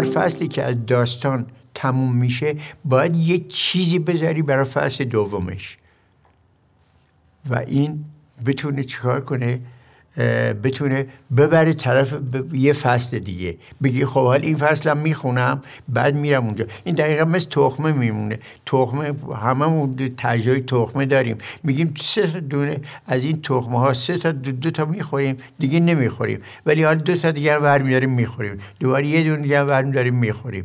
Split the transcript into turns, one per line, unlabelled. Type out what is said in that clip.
هر فصلی که از داستان تموم میشه باید یه چیزی بذاری برای فصل دومش و این بتونه چیکار کنه بتونه ببره طرف یه فصل دیگه بگی خب حال این فصلم میخونم بعد میرم اونجا این دقیقا مثل تخمه میمونه تخمه هممون تجای تخمه داریم میگیم سه تا دونه از این تخمه ها سه تا دو, دو تا میخوریم دیگه نمیخوریم ولی حالا دو تا دیگر ور میخوریم دوباره یه دونه دیگر ور میخوریم